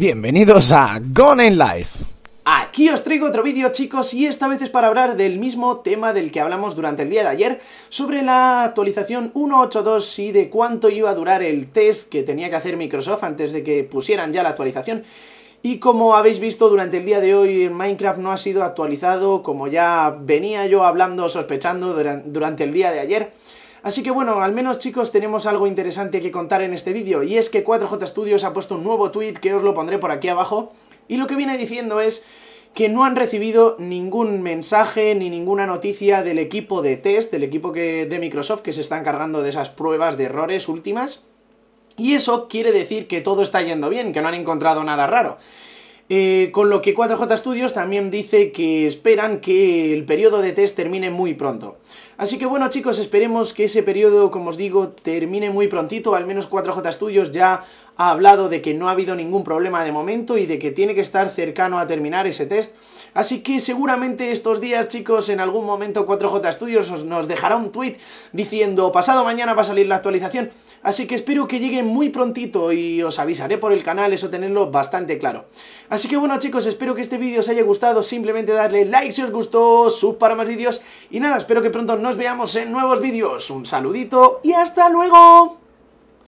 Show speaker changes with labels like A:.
A: Bienvenidos a Gone in Life. Aquí os traigo otro vídeo chicos y esta vez es para hablar del mismo tema del que hablamos durante el día de ayer sobre la actualización 1.8.2 y de cuánto iba a durar el test que tenía que hacer Microsoft antes de que pusieran ya la actualización. Y como habéis visto durante el día de hoy, Minecraft no ha sido actualizado como ya venía yo hablando, sospechando durante el día de ayer. Así que bueno, al menos chicos tenemos algo interesante que contar en este vídeo y es que 4J Studios ha puesto un nuevo tweet que os lo pondré por aquí abajo y lo que viene diciendo es que no han recibido ningún mensaje ni ninguna noticia del equipo de test, del equipo que, de Microsoft que se está encargando de esas pruebas de errores últimas. Y eso quiere decir que todo está yendo bien, que no han encontrado nada raro. Eh, con lo que 4J Studios también dice que esperan que el periodo de test termine muy pronto. Así que bueno chicos, esperemos que ese periodo, como os digo, termine muy prontito, al menos 4J Studios ya ha hablado de que no ha habido ningún problema de momento y de que tiene que estar cercano a terminar ese test. Así que seguramente estos días, chicos, en algún momento 4J Studios nos dejará un tweet diciendo pasado mañana va a salir la actualización. Así que espero que llegue muy prontito y os avisaré por el canal, eso tenerlo bastante claro. Así que bueno chicos, espero que este vídeo os haya gustado, simplemente darle like si os gustó, sub para más vídeos y nada, espero que pronto nos veamos en nuevos vídeos. Un saludito y hasta luego.